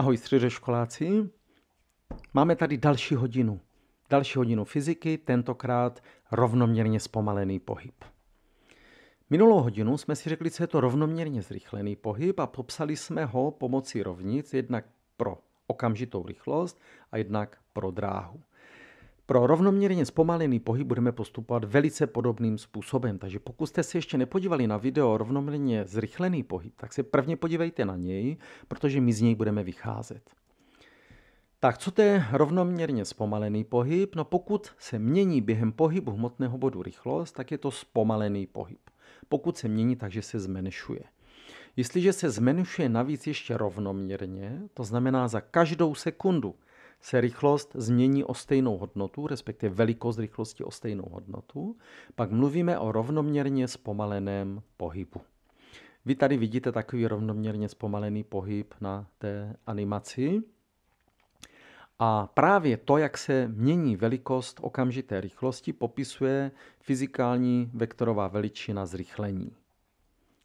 Ahoj středoškoláci. Máme tady další hodinu. Další hodinu fyziky, tentokrát rovnoměrně zpomalený pohyb. Minulou hodinu jsme si řekli, co je to rovnoměrně zrychlený pohyb a popsali jsme ho pomocí rovnic jednak pro okamžitou rychlost a jednak pro dráhu. Pro rovnoměrně zpomalený pohyb budeme postupovat velice podobným způsobem, takže pokud jste se ještě nepodívali na video rovnoměrně zrychlený pohyb, tak se prvně podívejte na něj, protože my z něj budeme vycházet. Tak co to je rovnoměrně zpomalený pohyb? No pokud se mění během pohybu hmotného bodu rychlost, tak je to zpomalený pohyb. Pokud se mění, takže se zmenšuje. Jestliže se zmenšuje navíc ještě rovnoměrně, to znamená za každou sekundu, se rychlost změní o stejnou hodnotu, respektive velikost rychlosti o stejnou hodnotu, pak mluvíme o rovnoměrně zpomaleném pohybu. Vy tady vidíte takový rovnoměrně zpomalený pohyb na té animaci. A právě to, jak se mění velikost okamžité rychlosti, popisuje fyzikální vektorová veličina zrychlení.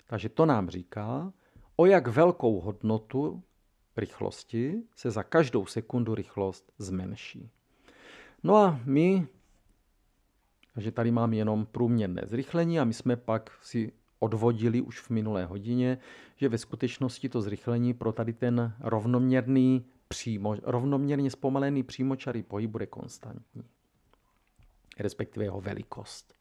Takže to nám říká, o jak velkou hodnotu rychlosti se za každou sekundu rychlost zmenší. No a my, takže tady mám jenom průměrné zrychlení a my jsme pak si odvodili už v minulé hodině, že ve skutečnosti to zrychlení pro tady ten rovnoměrný přímo, rovnoměrně zpomalený přímočarý pohyb bude konstantní, respektive jeho velikost.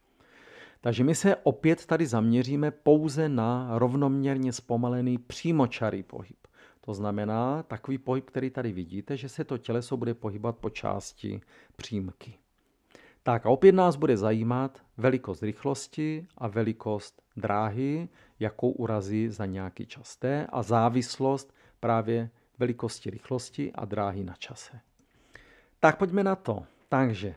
Takže my se opět tady zaměříme pouze na rovnoměrně zpomalený přímočarý pohyb. To znamená takový pohyb, který tady vidíte, že se to těleso bude pohybat po části přímky. Tak a opět nás bude zajímat velikost rychlosti a velikost dráhy, jakou urazí za nějaký čas T a závislost právě velikosti rychlosti a dráhy na čase. Tak pojďme na to. Takže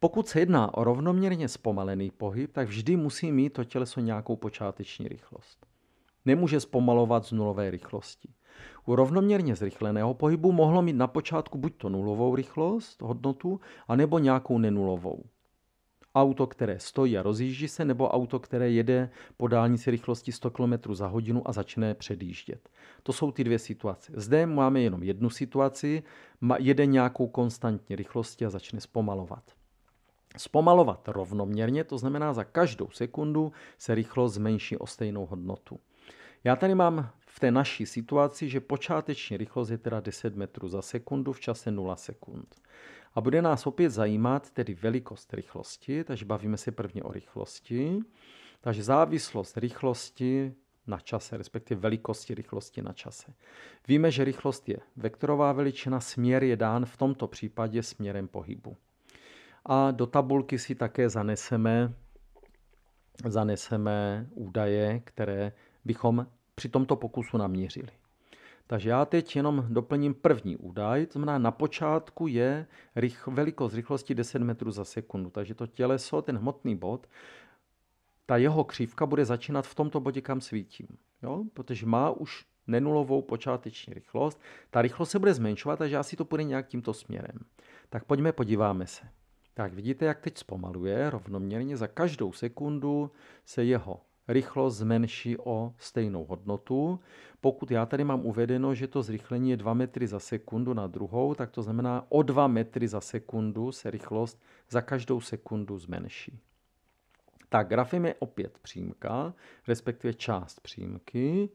pokud se jedná o rovnoměrně zpomalený pohyb, tak vždy musí mít to těleso nějakou počáteční rychlost. Nemůže zpomalovat z nulové rychlosti. U rovnoměrně zrychleného pohybu mohlo mít na počátku buď to nulovou rychlost, hodnotu, anebo nějakou nenulovou. Auto, které stojí a rozjíždí se, nebo auto, které jede po dálnici rychlosti 100 km za hodinu a začne předjíždět. To jsou ty dvě situace. Zde máme jenom jednu situaci, jede nějakou konstantní rychlosti a začne zpomalovat. Zpomalovat rovnoměrně, to znamená za každou sekundu se rychlost zmenší o stejnou hodnotu. Já tady mám v té naší situaci, že počáteční rychlost je teda 10 metrů za sekundu v čase 0 sekund. A bude nás opět zajímat tedy velikost rychlosti, takže bavíme se prvně o rychlosti. Takže závislost rychlosti na čase, respektive velikosti rychlosti na čase. Víme, že rychlost je vektorová veličina, směr je dán v tomto případě směrem pohybu. A do tabulky si také zaneseme, zaneseme údaje, které bychom při tomto pokusu namířili. Takže já teď jenom doplním první údaj, to znamená na počátku je rych, velikost rychlosti 10 metrů za sekundu, takže to těleso, ten hmotný bod, ta jeho křivka bude začínat v tomto bodě, kam svítím, jo? protože má už nenulovou počáteční rychlost. Ta rychlost se bude zmenšovat, takže asi to půjde nějak tímto směrem. Tak pojďme, podíváme se. Tak vidíte, jak teď zpomaluje rovnoměrně. Za každou sekundu se jeho rychlost zmenší o stejnou hodnotu. Pokud já tady mám uvedeno, že to zrychlení je 2 metry za sekundu na druhou, tak to znamená o 2 metry za sekundu se rychlost za každou sekundu zmenší. Tak grafem je opět přímka, respektive část přímky.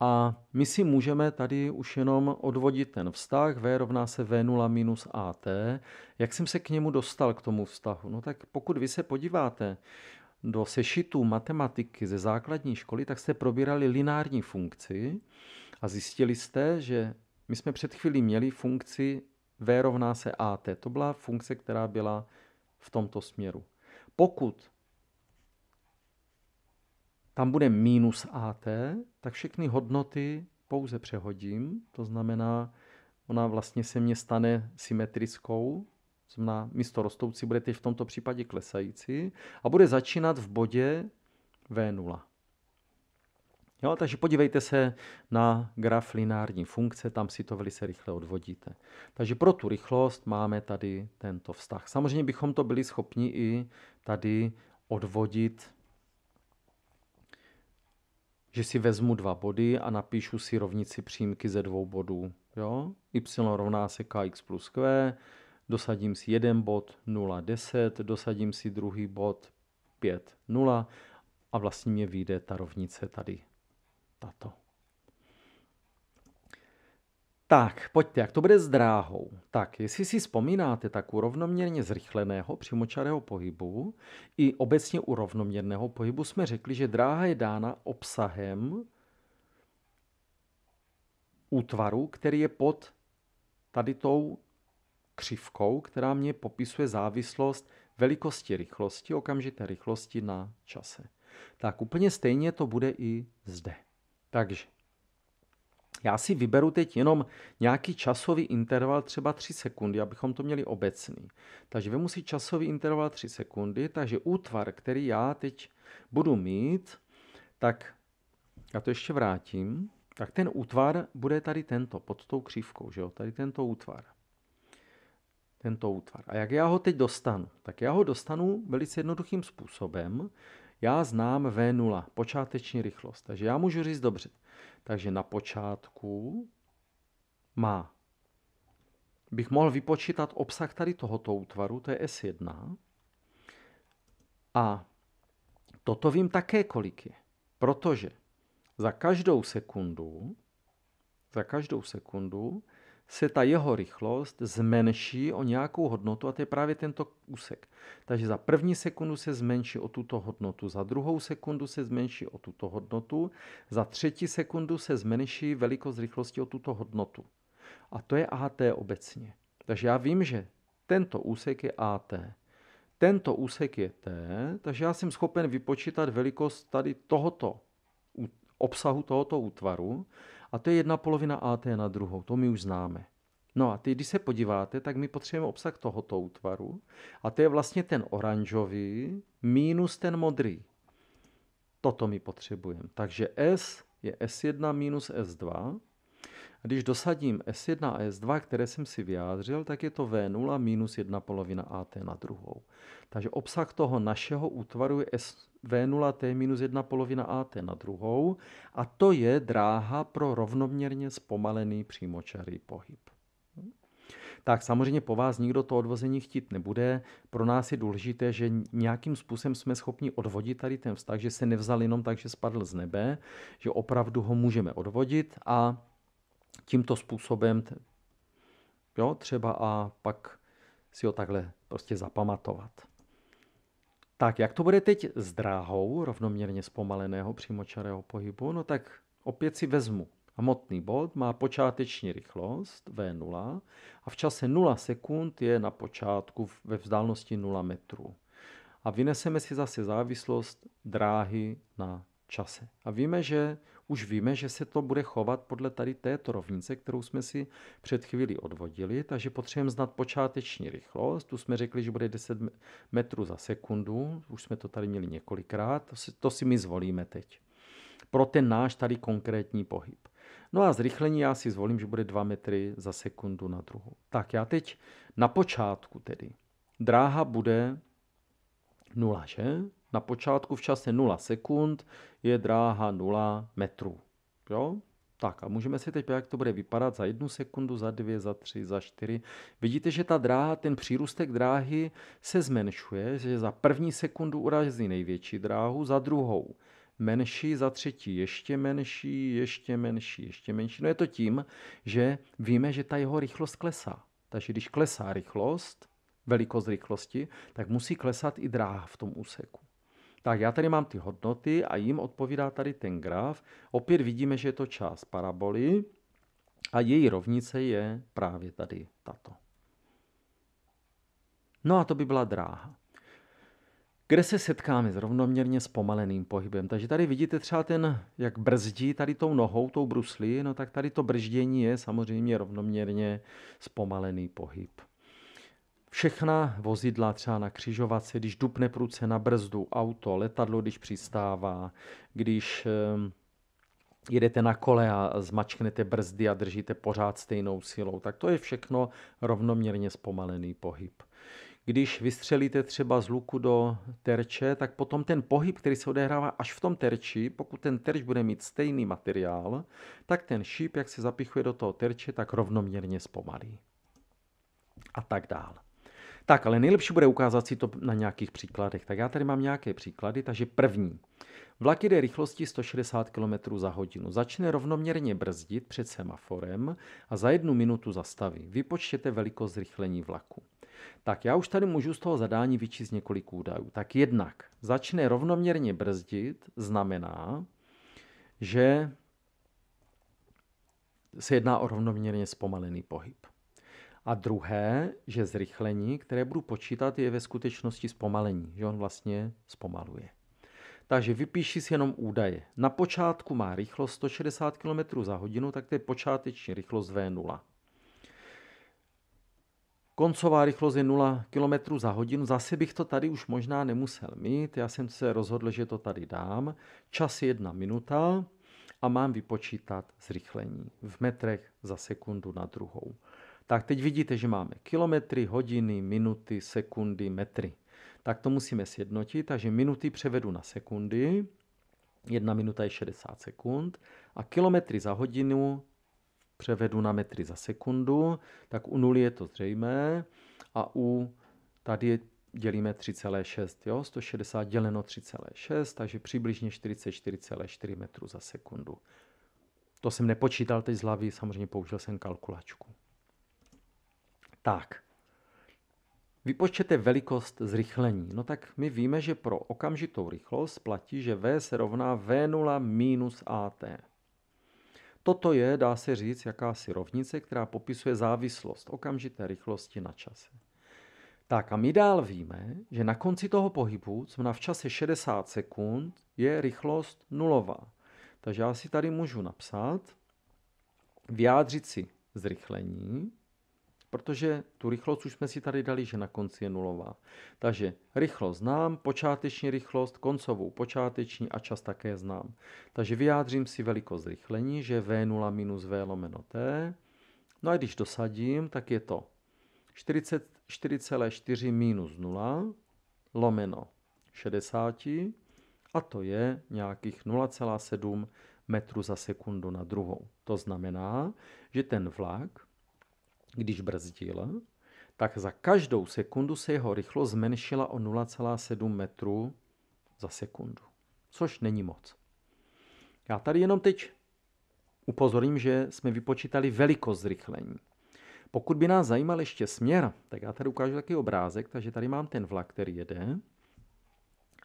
A my si můžeme tady už jenom odvodit ten vztah V rovná se V0 minus AT. Jak jsem se k němu dostal, k tomu vztahu? No tak pokud vy se podíváte, do sešitů matematiky ze základní školy, tak jste probírali lineární funkci a zjistili jste, že my jsme před chvílí měli funkci v rovná se at. To byla funkce, která byla v tomto směru. Pokud tam bude minus at, tak všechny hodnoty pouze přehodím, to znamená, ona vlastně se mně stane symetrickou, znamená místo rostoucí bude teď v tomto případě klesající a bude začínat v bodě V0. Jo, takže podívejte se na graf lineární funkce, tam si to velice rychle odvodíte. Takže pro tu rychlost máme tady tento vztah. Samozřejmě bychom to byli schopni i tady odvodit, že si vezmu dva body a napíšu si rovnici přímky ze dvou bodů. Jo? y rovná se kx plus q, dosadím si jeden bod 0,10, dosadím si druhý bod 5, 0 a vlastně mě vyjde ta rovnice tady, tato. Tak, pojďte, jak to bude s dráhou. Tak, jestli si vzpomínáte, tak u rovnoměrně zrychleného přímočarého pohybu i obecně u rovnoměrného pohybu jsme řekli, že dráha je dána obsahem útvaru, který je pod tady tou křivkou, která mě popisuje závislost velikosti rychlosti, okamžité rychlosti na čase. Tak úplně stejně to bude i zde. Takže já si vyberu teď jenom nějaký časový interval, třeba 3 sekundy, abychom to měli obecný. Takže vemu si časový interval 3 sekundy, takže útvar, který já teď budu mít, tak já to ještě vrátím, tak ten útvar bude tady tento, pod tou křivkou, že jo? tady tento útvar tento útvar. A jak já ho teď dostanu? Tak já ho dostanu velice jednoduchým způsobem. Já znám V0, počáteční rychlost, takže já můžu říct dobře. Takže na počátku má bych mohl vypočítat obsah tady tohoto útvaru, to je S1. A toto vím také, kolik je. Protože za každou sekundu, za každou sekundu se ta jeho rychlost zmenší o nějakou hodnotu a to je právě tento úsek. Takže za první sekundu se zmenší o tuto hodnotu, za druhou sekundu se zmenší o tuto hodnotu, za třetí sekundu se zmenší velikost rychlosti o tuto hodnotu. A to je AT obecně. Takže já vím, že tento úsek je AT. Tento úsek je T, takže já jsem schopen vypočítat velikost tady tohoto obsahu tohoto útvaru a to je jedna polovina AT na druhou, to my už známe. No a teď, když se podíváte, tak my potřebujeme obsah tohoto útvaru a to je vlastně ten oranžový minus ten modrý. Toto my potřebujeme. Takže S je S1 minus S2. A když dosadím S1 a S2, které jsem si vyjádřil, tak je to V0 minus 1 polovina AT na druhou. Takže obsah toho našeho útvaru je S v0 T minus 1 polovina AT na druhou a to je dráha pro rovnoměrně zpomalený přímočarý pohyb. Tak samozřejmě po vás nikdo to odvození chtít nebude. Pro nás je důležité, že nějakým způsobem jsme schopni odvodit tady ten vztah, že se nevzal jenom tak, že spadl z nebe, že opravdu ho můžeme odvodit a tímto způsobem jo, třeba a pak si ho takhle prostě zapamatovat. Tak, jak to bude teď s dráhou rovnoměrně zpomaleného přímočarého pohybu? No tak opět si vezmu. Hmotný bod má počáteční rychlost V0 a v čase 0 sekund je na počátku ve vzdálenosti 0 metrů. A vyneseme si zase závislost dráhy na čase. A víme, že už víme, že se to bude chovat podle tady této rovnice, kterou jsme si před chvílí odvodili, takže potřebujeme znát počáteční rychlost. Tu jsme řekli, že bude 10 metrů za sekundu, už jsme to tady měli několikrát, to si, to si my zvolíme teď. Pro ten náš tady konkrétní pohyb. No a zrychlení já si zvolím, že bude 2 metry za sekundu na druhou. Tak já teď na počátku tedy. Dráha bude 0, že? na počátku v čase 0 sekund je dráha 0 metrů. Jo? Tak a můžeme si teď, jak to bude vypadat za jednu sekundu, za dvě, za tři, za čtyři. Vidíte, že ta dráha, ten přírůstek dráhy se zmenšuje, že za první sekundu urazí největší dráhu, za druhou menší, za třetí ještě menší, ještě menší, ještě menší. No je to tím, že víme, že ta jeho rychlost klesá. Takže když klesá rychlost, velikost rychlosti, tak musí klesat i dráha v tom úseku. Tak já tady mám ty hodnoty a jim odpovídá tady ten graf. Opět vidíme, že je to část paraboly a její rovnice je právě tady tato. No a to by byla dráha kde se setkáme s rovnoměrně zpomaleným pohybem. Takže tady vidíte třeba ten, jak brzdí tady tou nohou, tou bruslí, no tak tady to brzdění je samozřejmě rovnoměrně zpomalený pohyb. Všechna vozidla třeba na křižovatce, když dupne pruce na brzdu, auto, letadlo, když přistává, když ehm, jedete na kole a zmačknete brzdy a držíte pořád stejnou silou, tak to je všechno rovnoměrně zpomalený pohyb. Když vystřelíte třeba z luku do terče, tak potom ten pohyb, který se odehrává až v tom terči, pokud ten terč bude mít stejný materiál, tak ten šíp, jak se zapichuje do toho terče, tak rovnoměrně zpomalí. A tak dále. Tak, ale nejlepší bude ukázat si to na nějakých příkladech. Tak já tady mám nějaké příklady, takže první. Vlak jde rychlostí 160 km za hodinu. Začne rovnoměrně brzdit před semaforem a za jednu minutu zastaví. Vypočtěte velikost zrychlení vlaku. Tak já už tady můžu z toho zadání vyčíst několik údajů. Tak jednak začne rovnoměrně brzdit, znamená, že se jedná o rovnoměrně zpomalený pohyb. A druhé, že zrychlení, které budu počítat, je ve skutečnosti zpomalení, že on vlastně zpomaluje. Takže vypíši si jenom údaje. Na počátku má rychlost 160 km za hodinu, tak to je počáteční rychlost V0. Koncová rychlost je 0 km za hodinu. Zase bych to tady už možná nemusel mít. Já jsem se rozhodl, že to tady dám. Čas je 1 minuta a mám vypočítat zrychlení v metrech za sekundu na druhou tak teď vidíte, že máme kilometry, hodiny, minuty, sekundy, metry. Tak to musíme sjednotit, takže minuty převedu na sekundy, jedna minuta je 60 sekund, a kilometry za hodinu převedu na metry za sekundu, tak u nuly je to zřejmé a u tady dělíme 3,6, jo, 160 děleno 3,6, takže přibližně 44,4 metrů za sekundu. To jsem nepočítal teď z hlavy, samozřejmě použil jsem kalkulačku. Tak, vypočtěte velikost zrychlení. No tak my víme, že pro okamžitou rychlost platí, že V se rovná V0 minus AT. Toto je, dá se říct, jakási rovnice, která popisuje závislost okamžité rychlosti na čase. Tak a my dál víme, že na konci toho pohybu, co na v čase 60 sekund, je rychlost nulová. Takže já si tady můžu napsat, vyjádřit si zrychlení protože tu rychlost už jsme si tady dali, že na konci je nulová. Takže rychlost znám, počáteční rychlost, koncovou počáteční a čas také znám. Takže vyjádřím si velikost zrychlení, že V0 minus V lomeno T. No a když dosadím, tak je to 44,4 minus 0 lomeno 60 a to je nějakých 0,7 metru za sekundu na druhou. To znamená, že ten vlak když brzdil, tak za každou sekundu se jeho rychlost zmenšila o 0,7 metru za sekundu, což není moc. Já tady jenom teď upozorím, že jsme vypočítali velikost zrychlení. Pokud by nás zajímal ještě směr, tak já tady ukážu taky obrázek, takže tady mám ten vlak, který jede.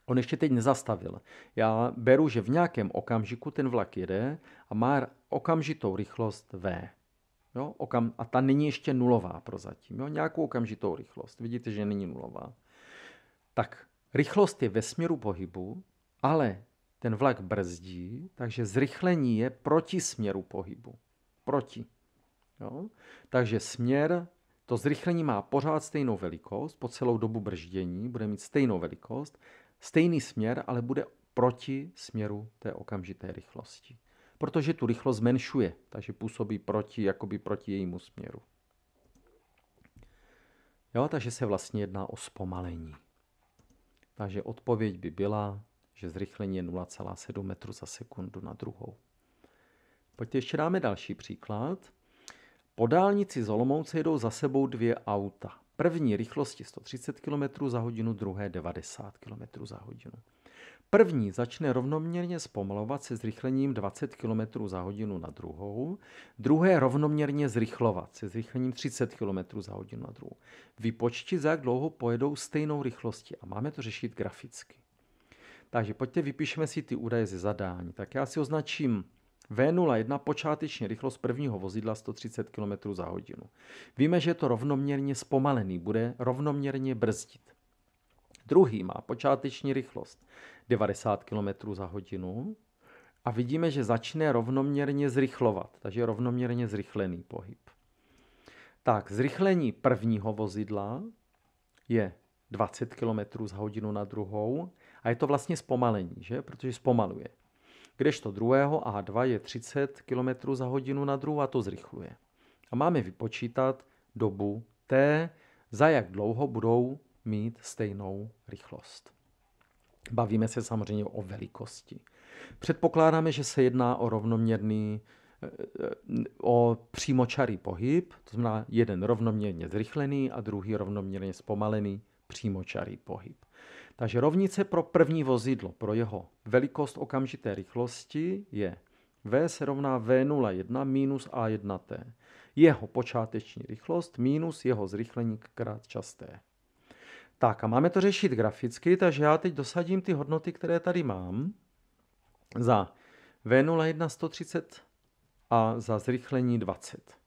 On ještě teď nezastavil. Já beru, že v nějakém okamžiku ten vlak jede a má okamžitou rychlost V. Jo, okam, a ta není ještě nulová prozatím. Jo, nějakou okamžitou rychlost. Vidíte, že není nulová. Tak rychlost je ve směru pohybu, ale ten vlak brzdí, takže zrychlení je proti směru pohybu. Proti. Jo? Takže směr, to zrychlení má pořád stejnou velikost, po celou dobu brždění bude mít stejnou velikost, stejný směr, ale bude proti směru té okamžité rychlosti protože tu rychlost zmenšuje, takže působí proti, jakoby proti jejímu směru. Jo, takže se vlastně jedná o zpomalení. Takže odpověď by byla, že zrychlení je 0,7 metru za sekundu na druhou. Pojďte ještě dáme další příklad. Po dálnici z Olomouce jedou za sebou dvě auta. První rychlosti 130 km za hodinu, druhé 90 km za hodinu. První začne rovnoměrně zpomalovat se zrychlením 20 km za hodinu na druhou, druhé rovnoměrně zrychlovat se zrychlením 30 km za hodinu na druhou. Vypočti, za jak dlouho pojedou stejnou rychlostí a máme to řešit graficky. Takže pojďte, vypíšeme si ty údaje ze zadání. Tak já si označím v01 počáteční rychlost prvního vozidla 130 km za hodinu. Víme, že je to rovnoměrně zpomalený, bude rovnoměrně brzdit. Druhý má počáteční rychlost 90 km za hodinu a vidíme, že začne rovnoměrně zrychlovat, takže rovnoměrně zrychlený pohyb. Tak, zrychlení prvního vozidla je 20 km za hodinu na druhou a je to vlastně zpomalení, že? protože zpomaluje kdežto druhého A2 je 30 km za hodinu na druhou a to zrychluje. A máme vypočítat dobu T, za jak dlouho budou mít stejnou rychlost. Bavíme se samozřejmě o velikosti. Předpokládáme, že se jedná o rovnoměrný, e, e, o přímočarý pohyb, to znamená jeden rovnoměrně zrychlený a druhý rovnoměrně zpomalený přímočarý pohyb. Takže rovnice pro první vozidlo, pro jeho velikost okamžité rychlosti je V se rovná V01 minus A1T. Jeho počáteční rychlost minus jeho zrychlení krát čas T. Tak a máme to řešit graficky, takže já teď dosadím ty hodnoty, které tady mám. Za V01 130 a za zrychlení 20.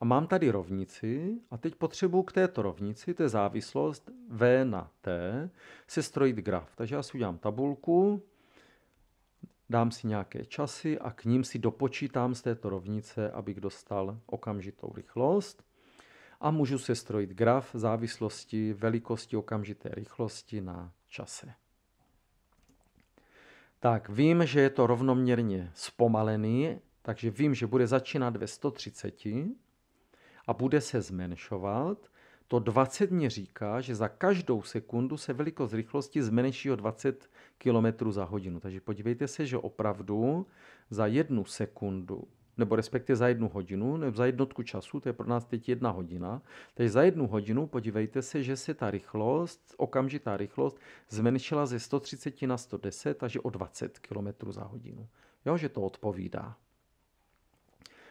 A mám tady rovnici a teď potřebuji k této rovnici, to je závislost V na T, se strojit graf. Takže já si udělám tabulku, dám si nějaké časy a k ním si dopočítám z této rovnice, abych dostal okamžitou rychlost. A můžu se strojit graf závislosti velikosti okamžité rychlosti na čase. Tak vím, že je to rovnoměrně zpomalený, takže vím, že bude začínat ve 130 a bude se zmenšovat, to 20 mě říká, že za každou sekundu se velikost rychlosti zmenší o 20 km za hodinu. Takže podívejte se, že opravdu za jednu sekundu, nebo respektive za jednu hodinu, nebo za jednotku času, to je pro nás teď jedna hodina, takže za jednu hodinu podívejte se, že se ta rychlost, okamžitá rychlost, zmenšila ze 130 na 110, takže o 20 km za hodinu. Jo, že to odpovídá.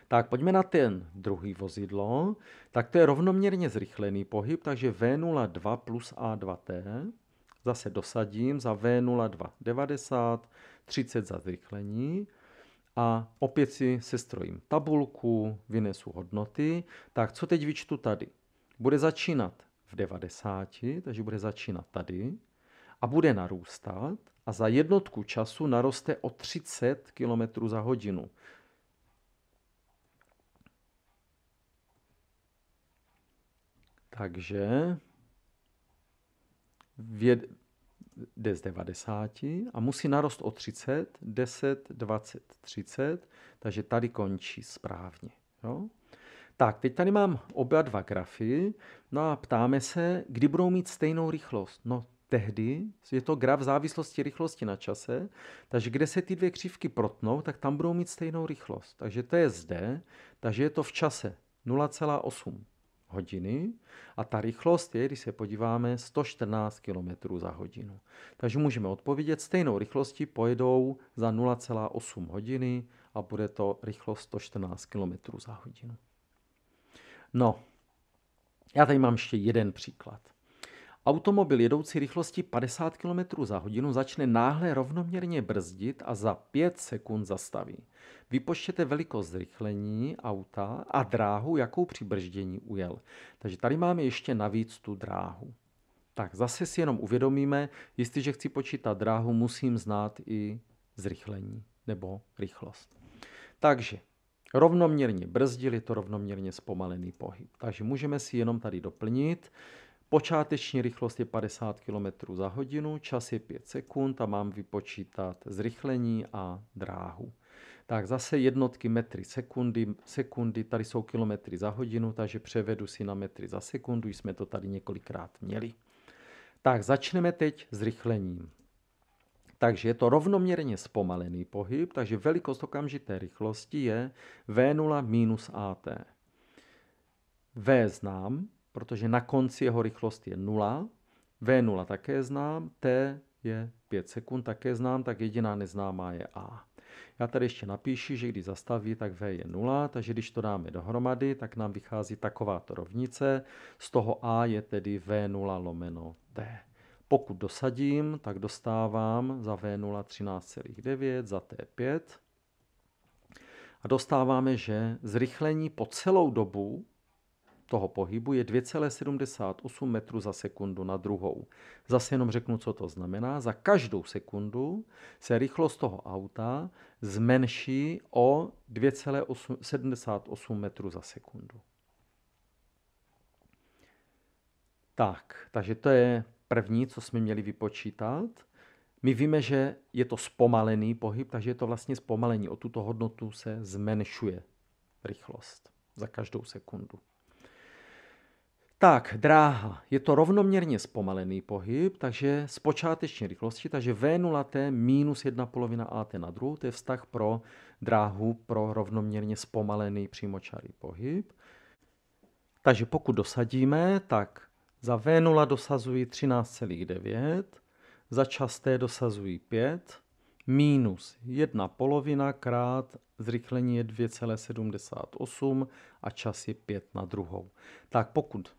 Tak pojďme na ten druhý vozidlo. Tak to je rovnoměrně zrychlený pohyb, takže V02 plus A2T. Zase dosadím za V02 90, 30 za zrychlení. A opět si sestrojím tabulku, vynesu hodnoty. Tak co teď vyčtu tady? Bude začínat v 90, takže bude začínat tady a bude narůstat a za jednotku času naroste o 30 km za hodinu. Takže věd, jde z 90 a musí narost o 30, 10, 20, 30, takže tady končí správně. Jo? Tak, teď tady mám oba dva grafy, no a ptáme se, kdy budou mít stejnou rychlost. No, tehdy je to graf závislosti rychlosti na čase, takže kde se ty dvě křivky protnou, tak tam budou mít stejnou rychlost. Takže to je zde, takže je to v čase hodiny a ta rychlost je, když se podíváme, 114 km za hodinu. Takže můžeme odpovědět, stejnou rychlostí pojedou za 0,8 hodiny a bude to rychlost 114 km za hodinu. No, já tady mám ještě jeden příklad. Automobil jedoucí rychlostí 50 km za hodinu začne náhle rovnoměrně brzdit a za 5 sekund zastaví. Vypočtěte velikost zrychlení auta a dráhu, jakou při brždění ujel. Takže tady máme ještě navíc tu dráhu. Tak zase si jenom uvědomíme, jestliže chci počítat dráhu, musím znát i zrychlení nebo rychlost. Takže rovnoměrně brzdili to rovnoměrně zpomalený pohyb. Takže můžeme si jenom tady doplnit, Počáteční rychlost je 50 km za hodinu, čas je 5 sekund a mám vypočítat zrychlení a dráhu. Tak zase jednotky metry sekundy, sekundy, tady jsou kilometry za hodinu, takže převedu si na metry za sekundu, jsme to tady několikrát měli. Tak začneme teď zrychlením. Takže je to rovnoměrně zpomalený pohyb, takže velikost okamžité rychlosti je V0 minus AT. V znám, protože na konci jeho rychlost je 0, V0 také znám, T je 5 sekund, také znám, tak jediná neznámá je A. Já tady ještě napíšu, že když zastaví, tak V je 0, takže když to dáme dohromady, tak nám vychází takováto rovnice. Z toho A je tedy V0 lomeno T. Pokud dosadím, tak dostávám za V0 13,9, za T5. A dostáváme, že zrychlení po celou dobu toho pohybu je 2,78 metrů za sekundu na druhou. Zase jenom řeknu, co to znamená. Za každou sekundu se rychlost toho auta zmenší o 2,78 metrů za sekundu. Tak, takže to je první, co jsme měli vypočítat. My víme, že je to zpomalený pohyb, takže je to vlastně zpomalení. O tuto hodnotu se zmenšuje rychlost za každou sekundu. Tak, dráha. Je to rovnoměrně zpomalený pohyb, takže z počáteční rychlosti, takže V0T minus 1 polovina AT na druhou, to je vztah pro dráhu pro rovnoměrně zpomalený přímočarý pohyb. Takže pokud dosadíme, tak za V0 dosazují 13,9, za čas T dosazují 5, minus 1 polovina krát zrychlení je 2,78 a čas je 5 na druhou. Tak pokud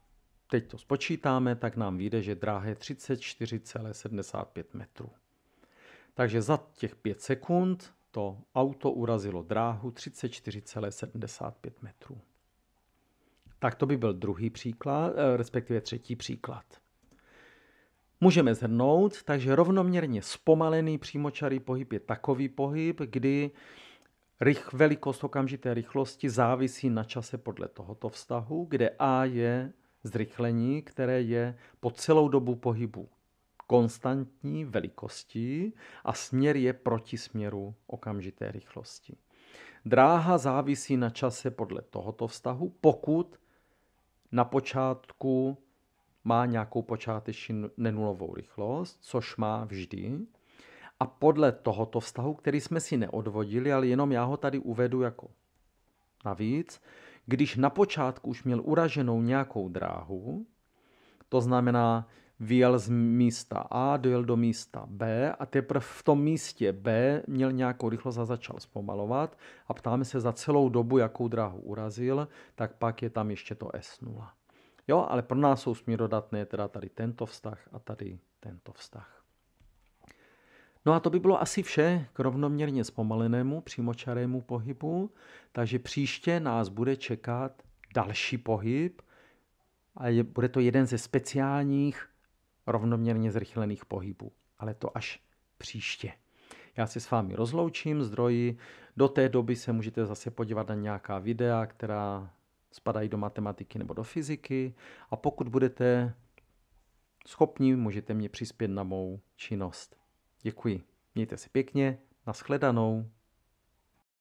teď to spočítáme, tak nám vyjde, že dráha je 34,75 metrů. Takže za těch 5 sekund to auto urazilo dráhu 34,75 metrů. Tak to by byl druhý příklad, eh, respektive třetí příklad. Můžeme zhrnout, takže rovnoměrně zpomalený přímočarý pohyb je takový pohyb, kdy velikost okamžité rychlosti závisí na čase podle tohoto vztahu, kde A je zrychlení, které je po celou dobu pohybu konstantní velikostí a směr je proti směru okamžité rychlosti. Dráha závisí na čase podle tohoto vztahu, pokud na počátku má nějakou počáteční nenulovou rychlost, což má vždy, a podle tohoto vztahu, který jsme si neodvodili, ale jenom já ho tady uvedu jako navíc, když na počátku už měl uraženou nějakou dráhu, to znamená, vyjel z místa A, dojel do místa B a teprve v tom místě B měl nějakou rychlost a začal zpomalovat a ptáme se za celou dobu, jakou dráhu urazil, tak pak je tam ještě to S0. Jo, ale pro nás jsou směrodatné teda tady tento vztah a tady tento vztah. No a to by bylo asi vše k rovnoměrně zpomalenému přímočarému pohybu, takže příště nás bude čekat další pohyb a je, bude to jeden ze speciálních rovnoměrně zrychlených pohybů, ale to až příště. Já se s vámi rozloučím zdroji. Do té doby se můžete zase podívat na nějaká videa, která spadají do matematiky nebo do fyziky. A pokud budete schopni, můžete mě přispět na mou činnost. Děkuji. Mějte se pěkně, Naschledanou.